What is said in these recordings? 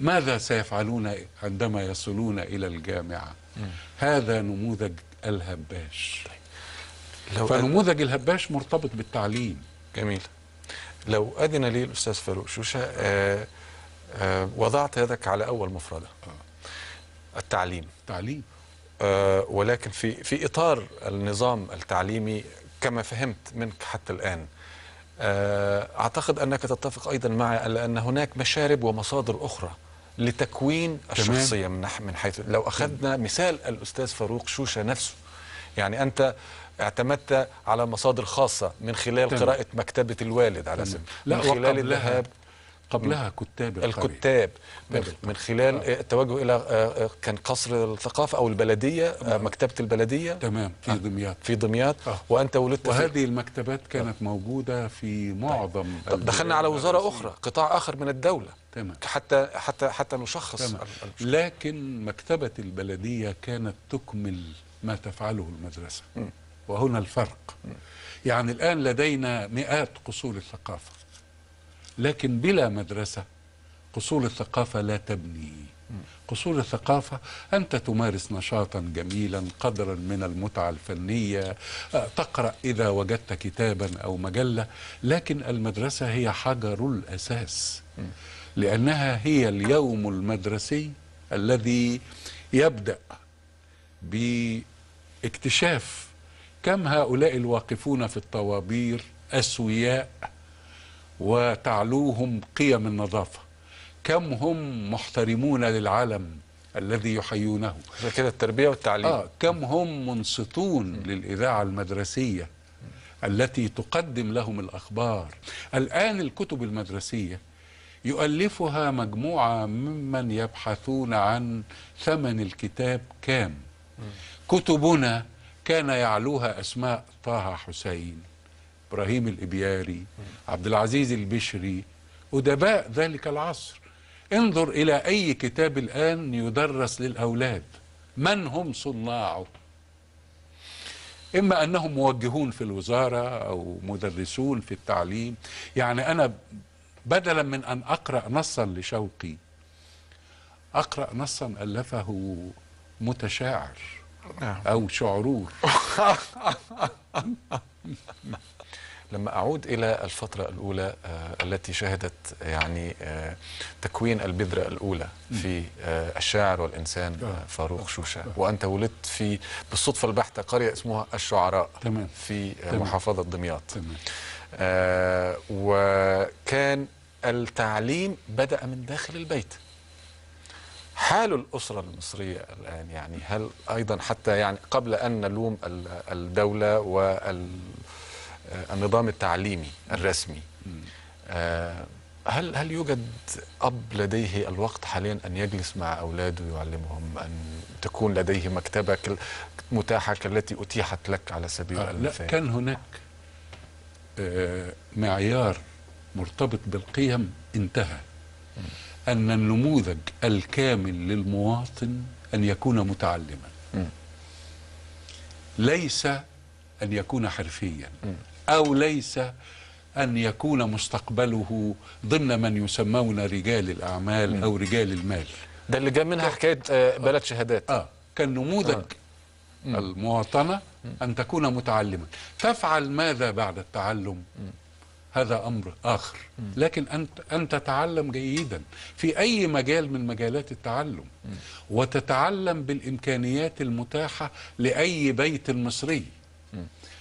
ماذا سيفعلون عندما يصلون إلى الجامعة هذا نموذج الهباش لو فنموذج الهباش مرتبط بالتعليم جميل لو أذن لي الأستاذ فاروق شوشة آه آه وضعت يدك على أول مفردة آه. التعليم التعليم آه ولكن في في إطار النظام التعليمي كما فهمت منك حتى الآن آه، أعتقد أنك تتفق أيضا مع أن هناك مشارب ومصادر أخرى لتكوين الشخصية من, من حيث لو أخذنا مثال الأستاذ فاروق شوشة نفسه يعني أنت اعتمدت على مصادر خاصة من خلال تمام. قراءة مكتبة الوالد على سبيل من خلال الذهاب قبلها كتاب القرية. الكتاب من خلال آه. التوجه الى آه، آه، كان قصر الثقافه او البلديه تمام. مكتبه البلديه تمام في دمياط في دمياط آه. وانت ولدت وهذه المكتبات كانت آه. موجوده في معظم طيب. دخلنا على وزاره الرسيل. اخرى قطاع اخر من الدوله تمام. حتى حتى حتى نشخص تمام. لكن مكتبه البلديه كانت تكمل ما تفعله المدرسه م. وهنا الفرق م. يعني الان لدينا مئات قصور الثقافه لكن بلا مدرسة قصور الثقافة لا تبني قصور الثقافة أنت تمارس نشاطا جميلا قدرا من المتعة الفنية آه، تقرأ إذا وجدت كتابا أو مجلة لكن المدرسة هي حجر الأساس لأنها هي اليوم المدرسي الذي يبدأ باكتشاف كم هؤلاء الواقفون في الطوابير أسوياء وتعلوهم قيم النظافة كم هم محترمون للعالم الذي يحيونه كده التربية والتعليم آه كم هم منصتون م. للإذاعة المدرسية التي تقدم لهم الأخبار الآن الكتب المدرسية يؤلفها مجموعة ممن يبحثون عن ثمن الكتاب كام كتبنا كان يعلوها أسماء طه حسين ابراهيم الابياري عبد العزيز البشري ادباء ذلك العصر انظر الى اي كتاب الان يدرس للاولاد من هم صناعه اما انهم موجهون في الوزاره او مدرسون في التعليم يعني انا بدلا من ان اقرا نصا لشوقي اقرا نصا الفه متشاعر نعم. او شعرور لما أعود إلى الفترة الأولى آه، التي شهدت يعني آه، تكوين البذرة الأولى في آه، الشاعر والإنسان فاروق شوشة وأنت ولدت في بالصدفة البحتة قرية اسمها الشعراء في محافظة دمياط وكان التعليم بدأ من داخل البيت حال الأسرة المصرية الآن يعني هل أيضا حتى يعني قبل أن نلوم الدولة والنظام آه، التعليمي الرسمي آه، هل هل يوجد أب لديه الوقت حاليا أن يجلس مع أولاده يعلمهم أن تكون لديه مكتبة متاحة كالتي أتيحت لك على سبيل آه المثال لا كان هناك آه، معيار مرتبط بالقيم انتهى أن النموذج الكامل للمواطن أن يكون متعلما م. ليس أن يكون حرفيا م. أو ليس أن يكون مستقبله ضمن من يسمون رجال الأعمال م. أو رجال المال ده اللي جاء منها حكاية آه، آه، بلد شهادات آه. كان نموذج آه. المواطنة أن تكون متعلما تفعل ماذا بعد التعلم؟ م. هذا أمر آخر لكن أن أن تتعلم جيدا في أي مجال من مجالات التعلم وتتعلم بالإمكانيات المتاحة لأي بيت مصري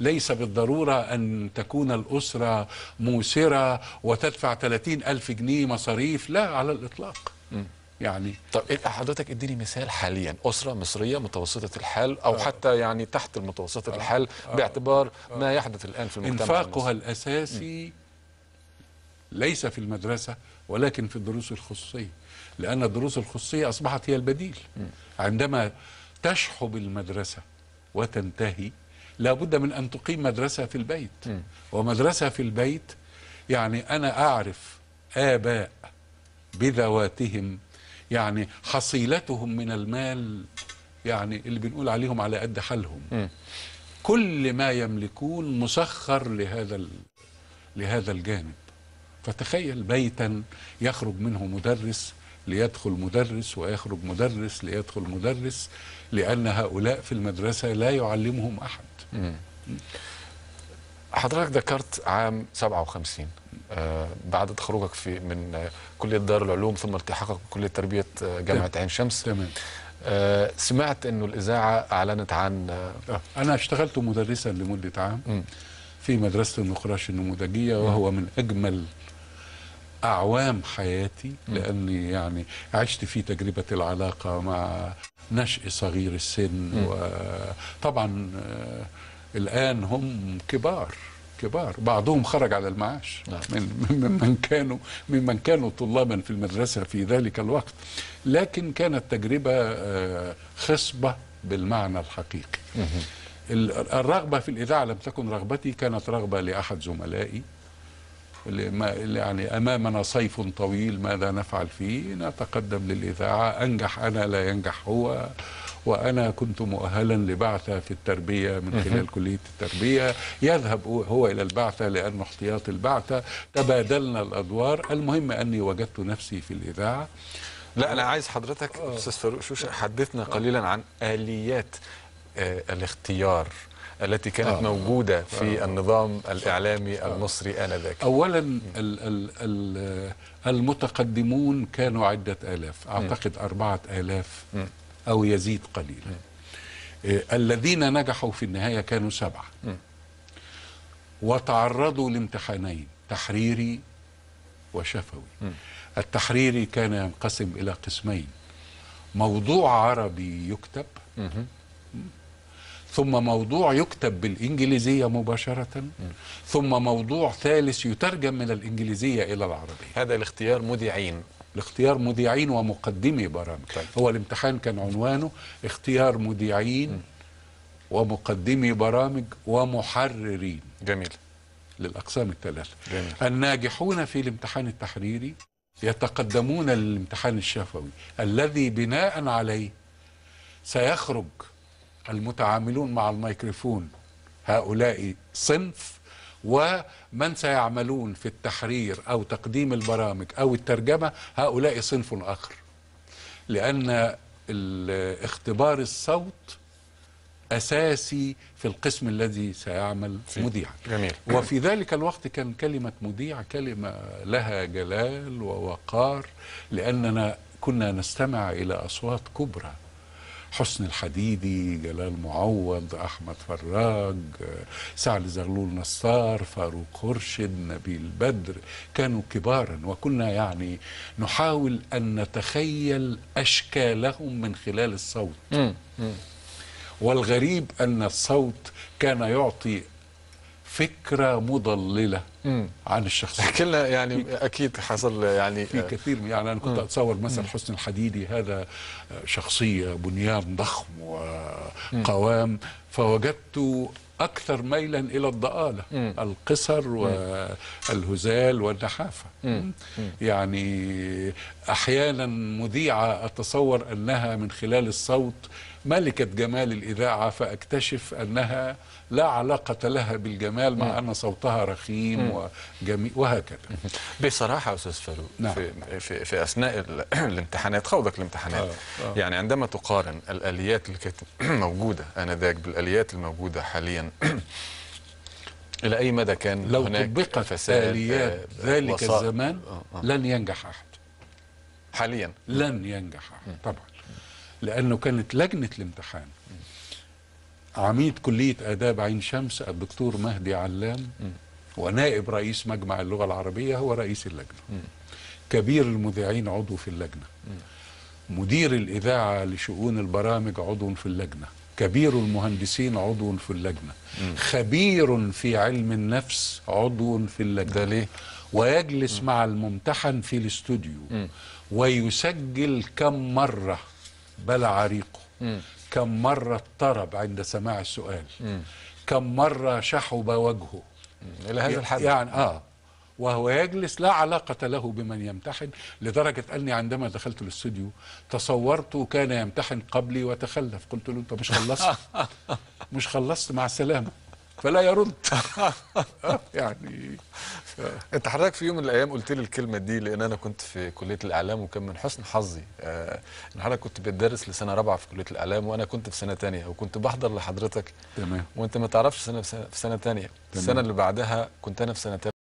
ليس بالضرورة أن تكون الأسرة موسرة وتدفع 30 ألف جنيه مصاريف لا على الإطلاق يعني طب إيه، حضرتك اديني مثال حاليا اسره مصريه متوسطه الحال او آه. حتى يعني تحت المتوسطه آه. الحال آه. باعتبار آه. ما يحدث الان في المجتمع انفاقها المصري. الاساسي م. ليس في المدرسه ولكن في الدروس الخصوصيه لان الدروس الخصوصيه اصبحت هي البديل م. عندما تشحب المدرسه وتنتهي لابد من ان تقيم مدرسه في البيت م. ومدرسه في البيت يعني انا اعرف اباء بذواتهم يعني حصيلتهم من المال يعني اللي بنقول عليهم على قد حالهم كل ما يملكون مسخر لهذا لهذا الجانب فتخيل بيتا يخرج منه مدرس ليدخل مدرس ويخرج مدرس ليدخل مدرس لأن هؤلاء في المدرسة لا يعلمهم أحد حضرتك ذكرت عام 57 آه، بعد تخرجك في من كليه دار العلوم ثم التحاقك بكليه تربيه آه، جامعه عين شمس تمام آه، سمعت انه الاذاعه اعلنت عن انا اشتغلت مدرسا لمده عام في مدرسه النقراش النموذجيه وهو من اجمل أعوام حياتي لأني يعني عشت في تجربة العلاقة مع نشء صغير السن وطبعا الآن هم كبار كبار بعضهم خرج على المعاش نعم. من ممن كانوا ممن كانوا طلابا في المدرسه في ذلك الوقت لكن كانت تجربه آه، خصبه بالمعنى الحقيقي الرغبه في الاذاعه لم تكن رغبتي كانت رغبه لاحد زملائي يعني امامنا صيف طويل ماذا نفعل فيه نتقدم للاذاعه انجح انا لا ينجح هو وأنا كنت مؤهلا لبعثة في التربية من خلال كلية التربية يذهب هو إلى البعثة لأنه احتياط البعثة تبادلنا الأدوار المهم أني وجدت نفسي في الإذاعة لا أنا عايز حضرتك أستاذ فاروق شوشة آه. حدثنا آه. قليلا عن آليات آه الاختيار التي كانت آه. موجودة في النظام الإعلامي المصري آنذاك أولا المتقدمون كانوا عدة آلاف أعتقد أربعة آلاف أو يزيد قليلا آه، الذين نجحوا في النهاية كانوا سبعة وتعرضوا لامتحانين تحريري وشفوي التحريري كان ينقسم إلى قسمين موضوع عربي يكتب ثم موضوع يكتب بالإنجليزية مباشرة ثم موضوع ثالث يترجم من الإنجليزية إلى العربية هذا الاختيار مذيعين لاختيار مذيعين ومقدمي برامج طيب. هو الامتحان كان عنوانه اختيار مذيعين ومقدمي برامج ومحررين جميل للأقسام الثلاثة جميل. الناجحون في الامتحان التحريري يتقدمون للامتحان الشفوي الذي بناء عليه سيخرج المتعاملون مع الميكروفون هؤلاء صنف ومن سيعملون في التحرير أو تقديم البرامج أو الترجمة هؤلاء صنف آخر لأن اختبار الصوت أساسي في القسم الذي سيعمل مذيعا جميل. وفي ذلك الوقت كان كلمة مذيع كلمة لها جلال ووقار لأننا كنا نستمع إلى أصوات كبرى حسن الحديدي جلال معوض احمد فراج سعد زغلول نصار فاروق خرشد نبيل بدر كانوا كبارا وكنا يعني نحاول ان نتخيل اشكالهم من خلال الصوت والغريب ان الصوت كان يعطي فكره مضلله مم. عن الشخص كلنا يعني اكيد حصل يعني في كثير يعني انا كنت اتصور مثلا حسن الحديدي هذا شخصيه بنيان ضخم وقوام فوجدته اكثر ميلا الى الضاله مم. القصر والهزال والنحافه يعني احيانا مذيعه اتصور انها من خلال الصوت ملكة جمال الإذاعة فأكتشف أنها لا علاقة لها بالجمال مع أن صوتها رخيم وجميل وهكذا بصراحة أستاذ فاروق نعم. في, في, في أثناء الامتحانات خوضك الامتحانات آه. آه. يعني عندما تقارن الآليات اللي كانت موجودة آنذاك بالآليات الموجودة حاليا إلى أي مدى كان لو هناك طبقت فساد آليات آه، ذلك وصار. الزمان آه، آه. لن ينجح أحد حاليا لن ينجح أحد طبعا لأنه كانت لجنة الامتحان عميد كلية آداب عين شمس الدكتور مهدي علام ونائب رئيس مجمع اللغة العربية هو رئيس اللجنة كبير المذيعين عضو في اللجنة مدير الإذاعة لشؤون البرامج عضو في اللجنة كبير المهندسين عضو في اللجنة خبير في علم النفس عضو في اللجنة ليه؟ ويجلس مع الممتحن في الاستوديو ويسجل كم مرة بلع عريقه كم مرة اضطرب عند سماع السؤال كم مرة شحب وجهه إلى هذا الحد يعني آه وهو يجلس لا علاقة له بمن يمتحن لدرجة أني عندما دخلت الاستوديو تصورته كان يمتحن قبلي وتخلف قلت له أنت مش خلصت مش خلصت مع السلامة فلا يرد آه، يعني آه. انت حضرتك في يوم من الايام قلت لي الكلمه دي لان انا كنت في كليه الاعلام وكان من حسن حظي آه ان حضرتك كنت بتدرس لسنه رابعه في كليه الاعلام وانا كنت في سنه ثانيه وكنت بحضر لحضرتك تمام وانت ما تعرفش سنه في سنه ثانيه السنه اللي بعدها كنت انا في سنه